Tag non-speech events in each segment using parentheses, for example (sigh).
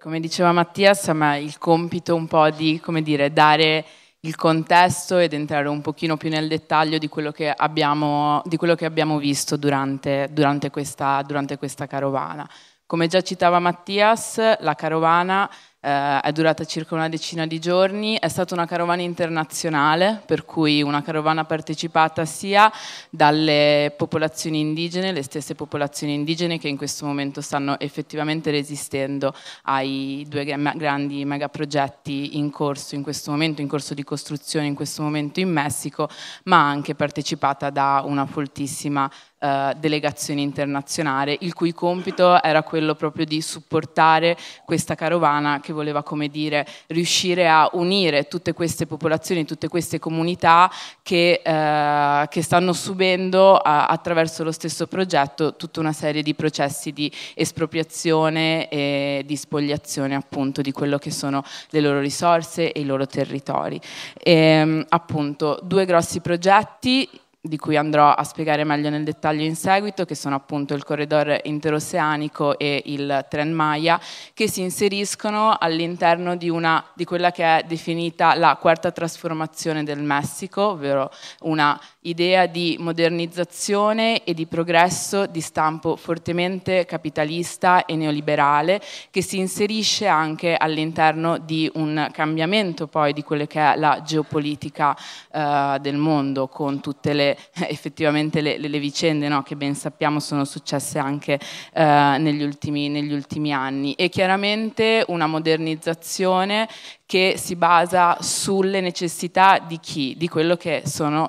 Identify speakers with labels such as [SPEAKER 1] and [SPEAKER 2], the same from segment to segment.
[SPEAKER 1] Come diceva Mattias, ma il compito un po' di, come dire, dare il contesto ed entrare un pochino più nel dettaglio di quello che abbiamo, quello che abbiamo visto durante, durante, questa, durante questa carovana. Come già citava Mattias, la carovana eh, è durata circa una decina di giorni, è stata una carovana internazionale, per cui una carovana partecipata sia dalle popolazioni indigene, le stesse popolazioni indigene che in questo momento stanno effettivamente resistendo ai due grandi megaprogetti in corso in questo momento, in corso di costruzione in questo momento in Messico, ma anche partecipata da una foltissima eh, delegazione internazionale, il cui compito era quello proprio di supportare questa carovana che voleva, come dire, riuscire a unire tutte queste popolazioni, tutte queste comunità che, eh, che stanno subendo a, attraverso lo stesso progetto tutta una serie di processi di espropriazione e di spogliazione appunto di quello che sono le loro risorse e i loro territori. E, ehm, appunto, due grossi progetti, di cui andrò a spiegare meglio nel dettaglio in seguito, che sono appunto il corridor interoceanico e il tren Maya, che si inseriscono all'interno di, una, di quella che è definita la quarta trasformazione del Messico, ovvero una idea di modernizzazione e di progresso di stampo fortemente capitalista e neoliberale, che si inserisce anche all'interno di un cambiamento poi di quella che è la geopolitica eh, del mondo, con tutte le (laughs) effettivamente le, le, le vicende no, che ben sappiamo sono successe anche eh, negli, ultimi, negli ultimi anni e chiaramente una modernizzazione che si basa sulle necessità di chi, di quello che,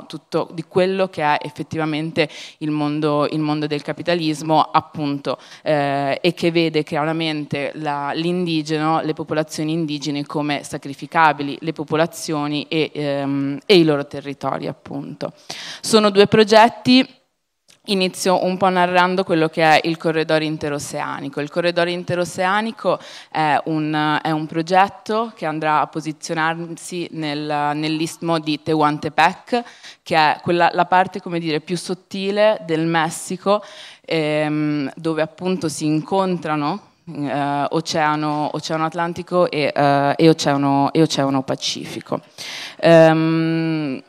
[SPEAKER 1] tutto, di quello che è effettivamente il mondo, il mondo del capitalismo, appunto, eh, e che vede chiaramente la, l'indigeno, le popolazioni indigene come sacrificabili, le popolazioni e, ehm, e i loro territori, appunto. Sono due progetti Inizio un po' narrando quello che è il corridore interoceanico. Il corridore interoceanico è un, è un, progetto che andrà a posizionarsi nel, nell'istmo di Tehuantepec, che è quella, la parte dire, più sottile del Messico, ehm, dove appunto si incontrano eh, oceano, oceano, Atlantico e, eh, e, oceano, e Oceano, Pacifico. Ehm,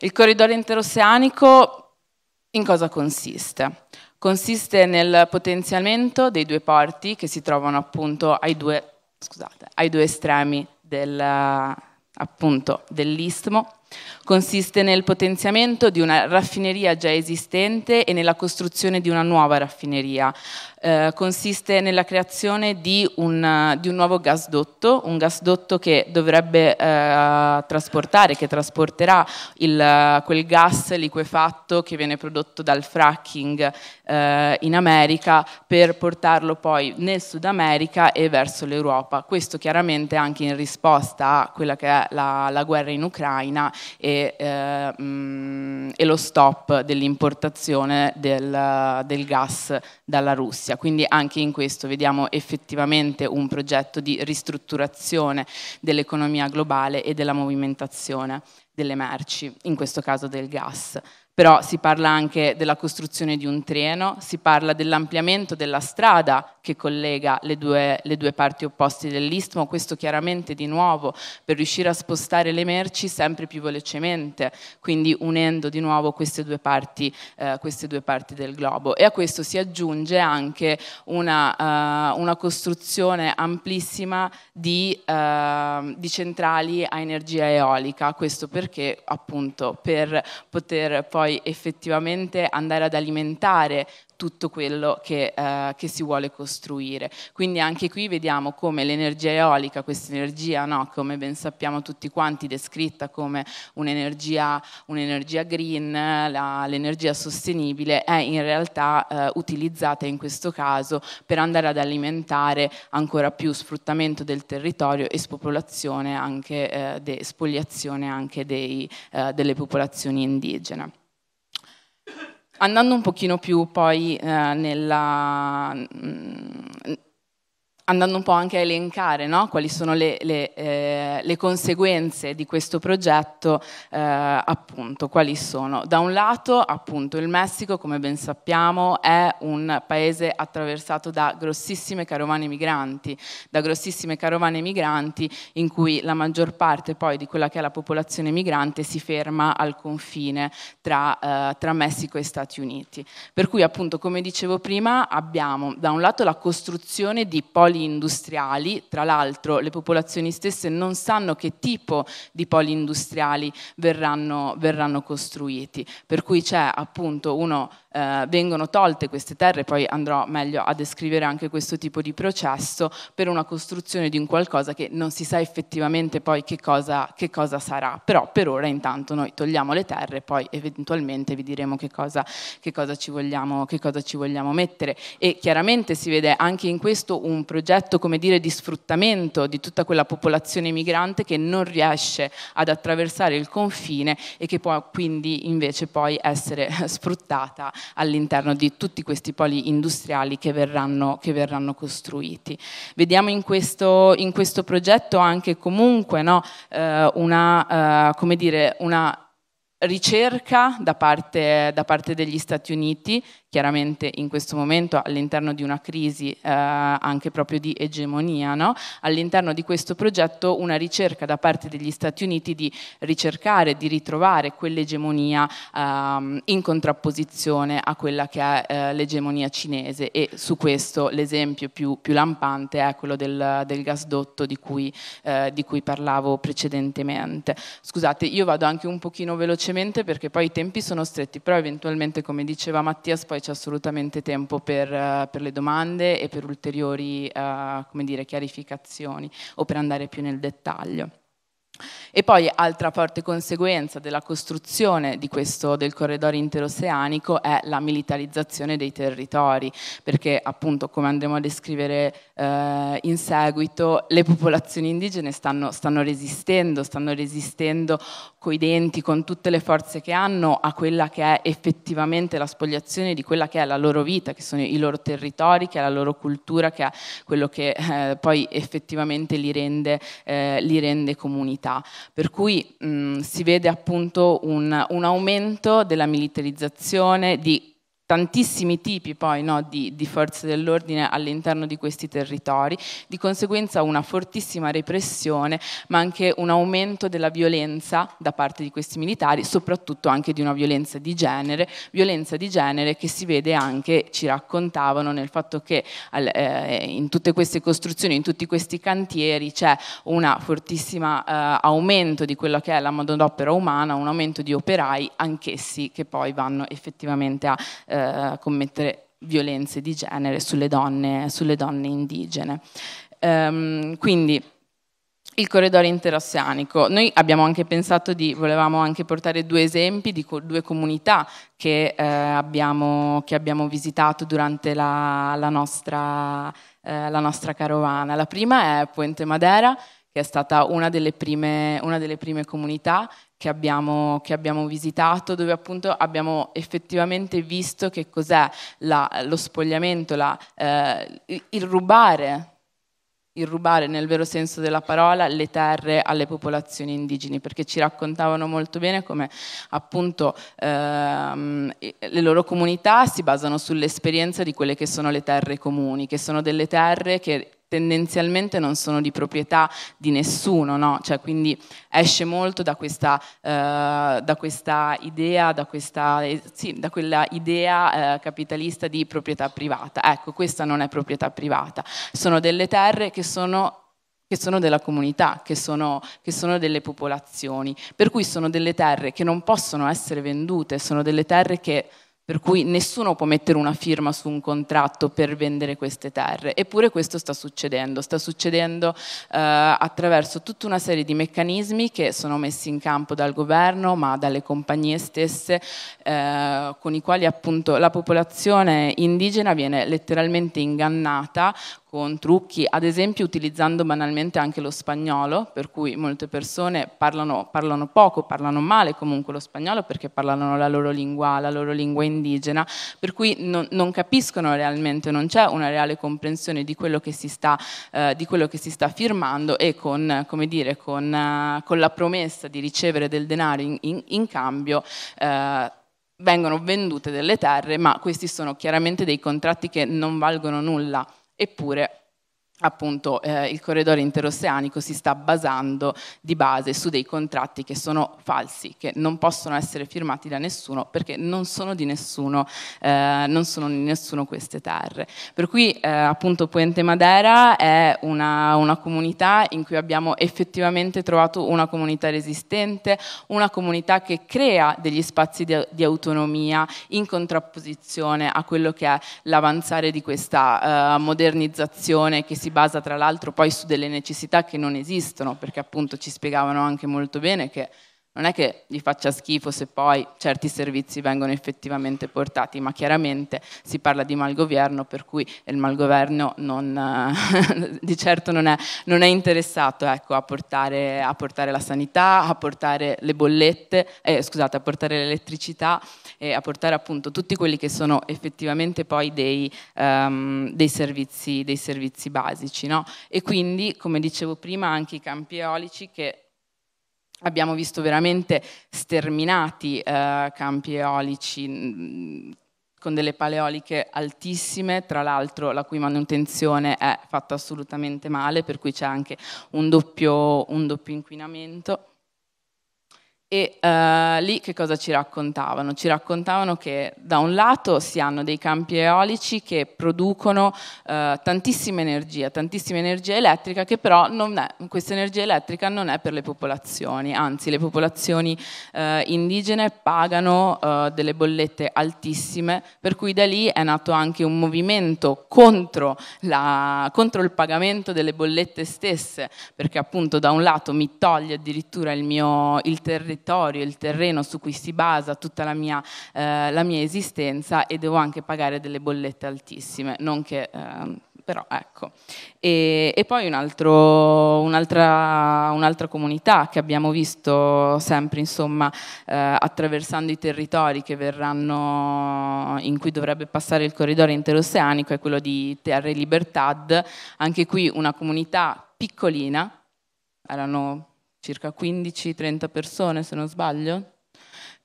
[SPEAKER 1] il corridore interoceanico in cosa consiste? Consiste nel potenziamento dei due porti che si trovano appunto ai due, scusate, ai due estremi del, appunto, dell'istmo consiste nel potenziamento di una raffineria già esistente e nella costruzione di una nuova raffineria, eh, consiste nella creazione di un, di un, nuovo gasdotto, un gasdotto che dovrebbe eh, trasportare, che trasporterà il, quel gas liquefatto che viene prodotto dal fracking eh, in America per portarlo poi nel Sud America e verso l'Europa. Questo chiaramente anche in risposta a quella che è la, la guerra in Ucraina e, mh, eh, mm, e lo stop dell'importazione del, del gas dalla Russia giustizia, quindi anche in questo vediamo effettivamente un progetto di ristrutturazione dell'economia globale e della movimentazione delle merci, in questo caso del gas però si parla anche della costruzione di un treno, si parla dell'ampliamento della strada che collega le due, le due parti opposte dell'istmo, questo chiaramente di nuovo per riuscire a spostare le merci sempre più velocemente, quindi unendo di nuovo queste due parti, eh, queste due parti del globo. E a questo si aggiunge anche una, eh, una costruzione amplissima di, eh, di centrali a energia eolica, questo perché appunto per poter poi poi effettivamente andare ad alimentare tutto quello che, eh, che, si vuole costruire. Quindi anche qui vediamo come l'energia eolica, questa energia, no, come ben sappiamo tutti quanti, descritta come un'energia, un'energia green, la, l'energia sostenibile, è in realtà eh, utilizzata in questo caso per andare ad alimentare ancora più sfruttamento del territorio e spopolazione, anche eh, de, spogliazione anche dei, eh, delle popolazioni indigene. Andando un pochino più poi eh, nella, mm, andando un po' anche a elencare no? quali sono le, le, eh, le, conseguenze di questo progetto, eh, appunto, quali sono. Da un lato, appunto, il Messico, come ben sappiamo, è un paese attraversato da grossissime carovane migranti, da grossissime carovane migranti in cui la maggior parte poi di quella che è la popolazione migrante si ferma al confine tra, eh, tra Messico e Stati Uniti. Per cui, appunto, come dicevo prima, abbiamo da un lato la costruzione di poli poli industriali, tra l'altro le popolazioni stesse non sanno che tipo di poli industriali verranno, verranno costruiti, per cui c'è appunto uno eh, vengono tolte queste terre, poi andrò meglio a descrivere anche questo tipo di processo, per una costruzione di un qualcosa che non si sa effettivamente poi che cosa, che cosa sarà. Però per ora intanto noi togliamo le terre e poi eventualmente vi diremo che cosa, che cosa, ci, vogliamo, che cosa ci vogliamo mettere. E chiaramente si vede anche in questo un progetto come dire, di sfruttamento di tutta quella popolazione migrante che non riesce ad attraversare il confine e che può quindi invece poi essere (laughs) sfruttata all'interno di tutti questi poli industriali che verranno, che verranno costruiti. Vediamo in questo, in questo, progetto anche comunque no, eh, una, eh, come dire, una ricerca da parte, da parte, degli Stati Uniti chiaramente in questo momento all'interno di una crisi eh, anche proprio di egemonia, no? all'interno di questo progetto una ricerca da parte degli Stati Uniti di ricercare, di ritrovare quell'egemonia ehm, in contrapposizione a quella che è eh, l'egemonia cinese e su questo l'esempio più, più lampante è quello del, del gasdotto di cui, eh, di cui parlavo precedentemente. Scusate, io vado anche un pochino velocemente perché poi i tempi sono stretti, però eventualmente come diceva Mattias poi poi c'è assolutamente tempo per, uh, per, le domande e per ulteriori uh, dire, chiarificazioni o per andare più nel dettaglio. E poi altra forte conseguenza della costruzione questo, del corridore interoceanico è la militarizzazione dei territori, perché appunto come andremo a descrivere eh, in seguito, le popolazioni indigene stanno, stanno resistendo, stanno resistendo coi denti, con tutte le forze che hanno a quella che è effettivamente la spogliazione di quella che è la loro vita, che sono i loro territori, che è la loro cultura, che è quello che eh, poi effettivamente li rende, eh, li rende comunità criminalità, per cui mh, mm, si vede appunto un, un aumento della militarizzazione, di tantissimi tipi poi no, di, di, forze dell'ordine all'interno di questi territori, di conseguenza una fortissima repressione, ma anche un aumento della violenza da parte di questi militari, soprattutto anche di una violenza di genere, violenza di genere che si vede anche, ci raccontavano, nel fatto che eh, in tutte queste costruzioni, in tutti questi cantieri c'è un fortissimo eh, aumento di quello che è la manodopera umana, un aumento di operai, anch'essi che poi vanno effettivamente a eh, eh, commettere violenze di genere sulle donne, sulle donne indigene. Um, quindi il corridoio interossianico. Noi abbiamo anche pensato di, volevamo anche portare due esempi di co- due comunità che, eh, abbiamo, che, abbiamo, visitato durante la, la, nostra, eh, la nostra carovana. La prima è Puente Madera, che è stata una delle prime, una delle prime comunità che abbiamo, che abbiamo, visitato, dove appunto abbiamo effettivamente visto che cos'è la, lo spogliamento, la, eh, il rubare il rubare nel vero senso della parola le terre alle popolazioni indigeni, perché ci raccontavano molto bene come appunto ehm, le loro comunità si basano sull'esperienza di quelle che sono le terre comuni, che sono delle terre che tendenzialmente non sono di proprietà di nessuno, no? cioè, quindi esce molto da questa, eh, da questa idea, da, questa, eh, sì, da quella idea eh, capitalista di proprietà privata. Ecco, questa non è proprietà privata, sono delle terre che sono che sono della comunità, che sono, che sono, delle popolazioni, per cui sono delle terre che non possono essere vendute, sono delle terre che per cui nessuno può mettere una firma su un contratto per vendere queste terre, eppure questo sta succedendo, sta succedendo eh, attraverso tutta una serie di meccanismi che sono messi in campo dal governo ma dalle compagnie stesse eh, con i quali appunto la popolazione indigena viene letteralmente ingannata con trucchi, ad esempio utilizzando banalmente anche lo spagnolo, per cui molte persone parlano, parlano, poco, parlano male comunque lo spagnolo perché parlano la loro lingua, la loro lingua indigena, per cui non, non capiscono realmente, non c'è una reale comprensione di quello che si sta, eh, che si sta firmando e con, dire, con, eh, con, la promessa di ricevere del denaro in, in, in cambio. Eh, vengono vendute delle terre, ma questi sono chiaramente dei contratti che non valgono nulla Eppure appunto eh, il corridore interoceanico si sta basando di base su dei contratti che sono falsi, che non possono essere firmati da nessuno perché non sono di nessuno, eh, non sono di nessuno queste terre. Per cui eh, appunto Puente Madera è una, una, comunità in cui abbiamo effettivamente trovato una comunità resistente, una comunità che crea degli spazi di, di autonomia in contrapposizione a quello che è l'avanzare di questa eh, modernizzazione che si si basa tra l'altro poi su delle necessità che non esistono, perché appunto ci spiegavano anche molto bene che non è che gli faccia schifo se poi certi servizi vengono effettivamente portati, ma chiaramente si parla di malgoverno, per cui il malgoverno non, (laughs) di certo non è, non è interessato ecco, a, portare, a, portare, la sanità, a portare le bollette, eh, scusate, a portare l'elettricità e a portare appunto tutti quelli che sono effettivamente poi dei, um, dei, servizi, dei servizi, basici. No? E quindi, come dicevo prima, anche i campi eolici che Abbiamo visto veramente sterminati eh, campi eolici mm, con delle paleoliche altissime, tra l'altro la cui manutenzione è fatta assolutamente male, per cui c'è anche un doppio, un doppio inquinamento. E eh, lì che cosa ci raccontavano? Ci raccontavano che da un lato si hanno dei campi eolici che producono eh, tantissima energia, tantissima energia elettrica che però è, questa energia elettrica non è per le popolazioni, anzi le popolazioni eh, indigene pagano eh, delle bollette altissime, per cui da lì è nato anche un movimento contro, la, contro il pagamento delle bollette stesse, perché appunto da un lato mi toglie addirittura il mio il territorio territorio, il terreno su cui si basa tutta la mia, eh, la mia esistenza e devo anche pagare delle bollette altissime, non che... Eh, però ecco. E, e poi un altro, un'altra, un'altra, comunità che abbiamo visto sempre insomma eh, attraversando i territori che verranno, in cui dovrebbe passare il corridoio interoceanico è quello di Terre Libertad, anche qui una comunità piccolina, erano circa 15-30 persone se non sbaglio,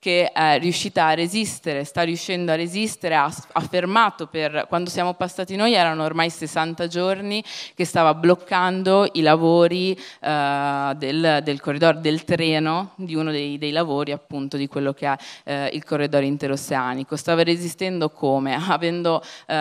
[SPEAKER 1] che è riuscita a resistere, sta riuscendo a resistere, ha, ha fermato per, quando siamo passati noi erano ormai 60 giorni che stava bloccando i lavori eh, del, del corridore, del treno, di uno dei, dei, lavori appunto di quello che è eh, il corridore interoceanico. Stava resistendo come? (laughs) Avendo, eh,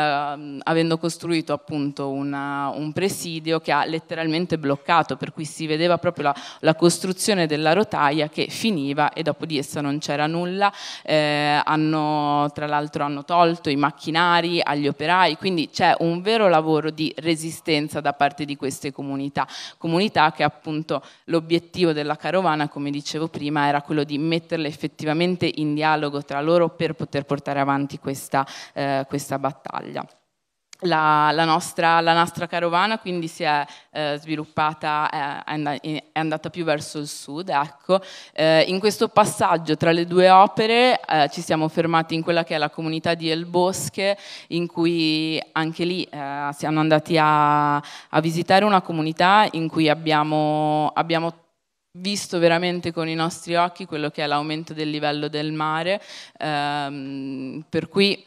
[SPEAKER 1] avendo costruito appunto una, un presidio che ha letteralmente bloccato, per cui si vedeva proprio la, la costruzione della rotaia che finiva e dopo di essa non c'era nulla, eh, hanno, tra l'altro hanno tolto i macchinari agli operai, quindi c'è un vero lavoro di resistenza da parte di queste comunità, comunità che appunto l'obiettivo della carovana, come dicevo prima, era quello di metterle effettivamente in dialogo tra loro per poter portare avanti questa, eh, questa battaglia la, la, nostra, la, nostra, carovana quindi si è eh, sviluppata, eh, è andata più verso il sud. Ecco. Eh, in questo passaggio tra le due opere eh, ci siamo fermati in quella che è la comunità di El Bosque, in cui anche lì eh, siamo andati a, a, visitare una comunità in cui abbiamo, abbiamo visto veramente con i nostri occhi quello che è l'aumento del livello del mare, ehm, per cui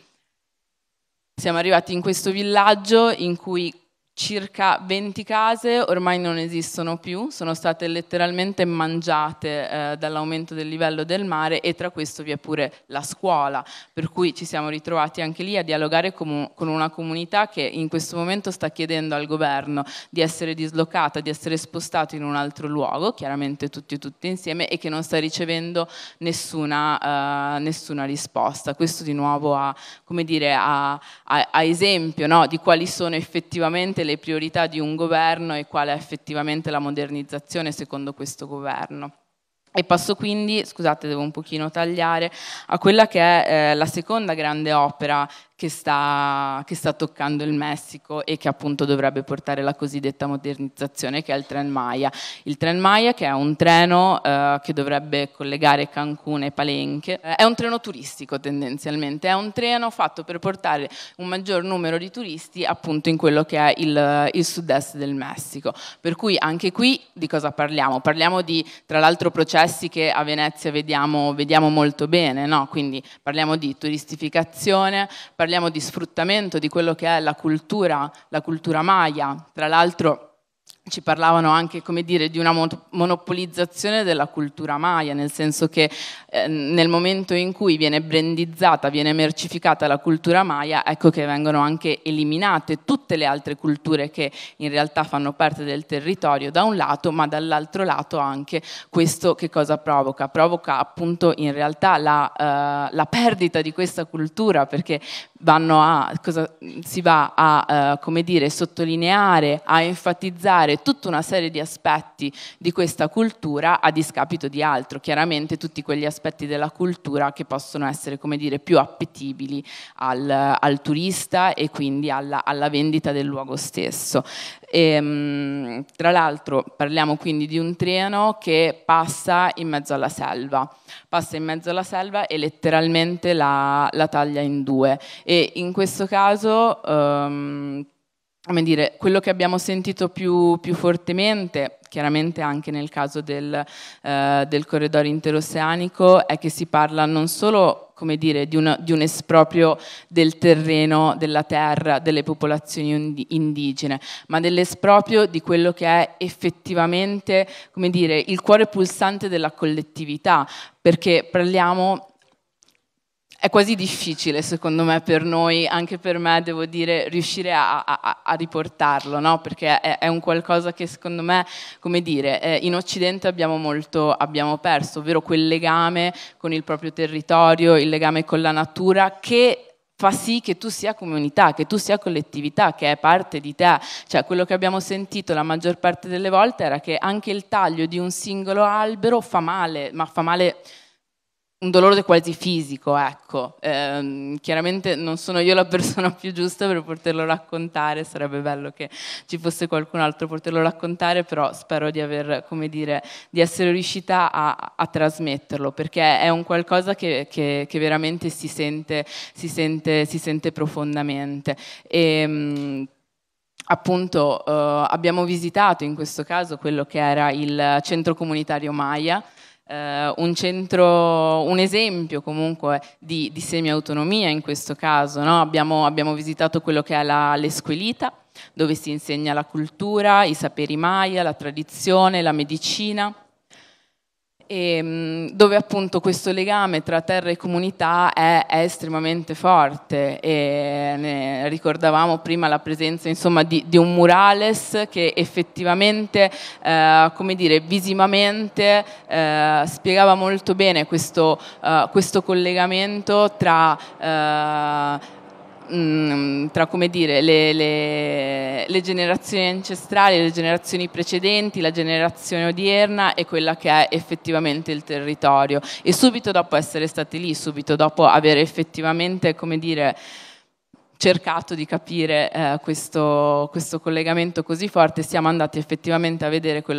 [SPEAKER 1] siamo arrivati in questo villaggio in cui circa 20 case ormai non esistono più, sono state letteralmente mangiate eh, dall'aumento del livello del mare e tra questo vi è pure la scuola, per cui ci siamo ritrovati anche lì a dialogare com- con una comunità che in questo momento sta chiedendo al governo di essere dislocata, di essere spostata in un altro luogo, chiaramente tutti e tutti insieme e che non sta ricevendo nessuna, eh, nessuna risposta. Questo di nuovo a, dire, a, a, a esempio no, di quali sono effettivamente le priorità di un governo e qual è effettivamente la modernizzazione secondo questo governo. E passo quindi, scusate devo un pochino tagliare, a quella che è eh, la seconda grande opera che sta, che sta, toccando il Messico e che appunto dovrebbe portare la cosiddetta modernizzazione che è il Tren Maya. Il Tren Maya che è un treno eh, che dovrebbe collegare Cancun e Palenque, eh, è un treno turistico tendenzialmente, è un treno fatto per portare un maggior numero di turisti appunto in quello che è il, il sud-est del Messico. Per cui anche qui di cosa parliamo? Parliamo di tra l'altro processi che a Venezia vediamo, vediamo molto bene, no? quindi parliamo di turistificazione, parliamo parliamo di sfruttamento di quello che è la cultura, la cultura maya, tra l'altro ci parlavano anche come dire, di una monopolizzazione della cultura maya, nel senso che eh, nel momento in cui viene brandizzata, viene mercificata la cultura maya, ecco che vengono anche eliminate tutte le altre culture che in realtà fanno parte del territorio da un lato, ma dall'altro lato anche questo che cosa provoca? Provoca appunto in realtà la, eh, la perdita di questa cultura, perché a, cosa, si va a eh, dire, sottolineare, a enfatizzare tutta una serie di aspetti di questa cultura a discapito di altro, chiaramente tutti quegli aspetti della cultura che possono essere dire, più appetibili al, al, turista e quindi alla, alla vendita del luogo stesso. E, ehm, tra l'altro parliamo quindi di un treno che passa in mezzo alla selva, passa in mezzo alla selva e letteralmente la, la taglia in due e in questo caso, um, come dire, quello che abbiamo sentito più, più fortemente, chiaramente anche nel caso del, eh, del, corridoio interoceanico, è che si parla non solo come dire, di, una, di un esproprio del terreno, della terra, delle popolazioni indigene, ma dell'esproprio di quello che è effettivamente come dire, il cuore pulsante della collettività, perché parliamo è quasi difficile secondo me per noi, anche per me devo dire, riuscire a, a, a riportarlo, no? perché è, è, un qualcosa che secondo me, come dire, eh, in Occidente abbiamo molto abbiamo perso, ovvero quel legame con il proprio territorio, il legame con la natura che fa sì che tu sia comunità, che tu sia collettività, che è parte di te. Cioè, quello che abbiamo sentito la maggior parte delle volte era che anche il taglio di un singolo albero fa male, ma fa male un dolore quasi fisico, ecco. Eh, chiaramente non sono io la persona più giusta per poterlo raccontare, sarebbe bello che ci fosse qualcun altro per poterlo raccontare, però spero di, aver, dire, di essere riuscita a, a, trasmetterlo, perché è un qualcosa che, che, che veramente si sente, si sente, si sente profondamente. E, ehm, appunto eh, abbiamo visitato in questo caso quello che era il centro comunitario Maia, eh, un, centro, un esempio comunque di, di semiautonomia in questo caso. No? Abbiamo, abbiamo, visitato quello che è la, l'esquelita, dove si insegna la cultura, i saperi maya, la tradizione, la medicina e, ehm, dove appunto questo legame tra terra e comunità è, è estremamente forte. E ricordavamo prima la presenza insomma, di, di, un murales che effettivamente, eh, come dire, visivamente eh, spiegava molto bene questo, eh, questo collegamento tra eh, Mm, tra come dire, le, le, le, generazioni ancestrali, le generazioni precedenti, la generazione odierna e quella che è effettivamente il territorio. E subito dopo essere stati lì, subito dopo avere effettivamente, come dire, cercato di capire eh, questo, questo, collegamento così forte, siamo andati effettivamente a vedere che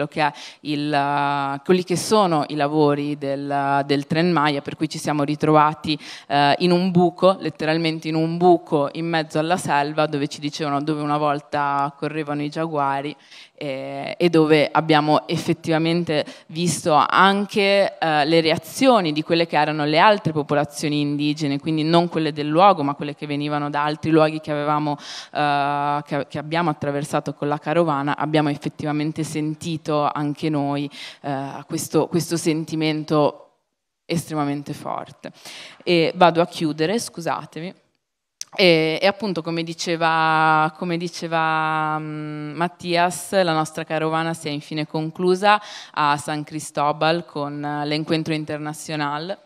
[SPEAKER 1] il, eh, quelli che sono i lavori del, del, Tren Maya, per cui ci siamo ritrovati eh, in un buco, letteralmente in un buco in mezzo alla selva dove ci dicevano dove una volta correvano i giaguari eh, e dove abbiamo effettivamente visto anche eh, le reazioni di quelle che erano le altre popolazioni indigene, quindi non quelle del luogo ma quelle che venivano da altri luoghi che, avevamo, eh, che, che abbiamo attraversato con la carovana, abbiamo effettivamente sentito anche noi eh, questo, questo sentimento estremamente forte. E vado a chiudere, scusatemi. E, e, appunto, come diceva, come diceva um, Mattias, la nostra carovana si è infine conclusa a San Cristobal con eh, l'incontro internazionale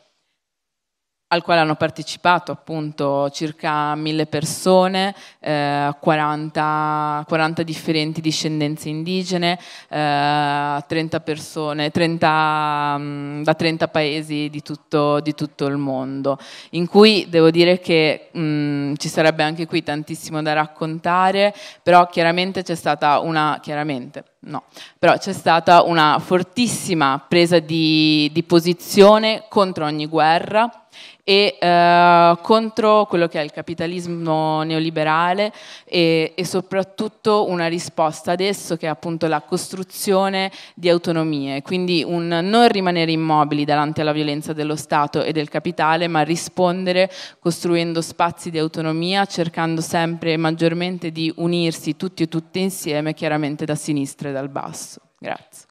[SPEAKER 1] al quale hanno partecipato appunto circa mille persone, eh, 40, 40, differenti discendenze indigene, eh, 30 persone, 30, mh, mm, da 30 paesi di tutto, di tutto, il mondo, in cui devo dire che mh, mm, ci sarebbe anche qui tantissimo da raccontare, però chiaramente c'è stata una, chiaramente, no, però c'è stata una fortissima presa di, di posizione contro ogni guerra e eh, contro quello che è il capitalismo neoliberale e, e, soprattutto una risposta adesso che è appunto la costruzione di autonomie, quindi un non rimanere immobili davanti alla violenza dello Stato e del capitale, ma rispondere costruendo spazi di autonomia, cercando sempre maggiormente di unirsi tutti e tutte insieme, chiaramente da sinistra e dal basso. Grazie.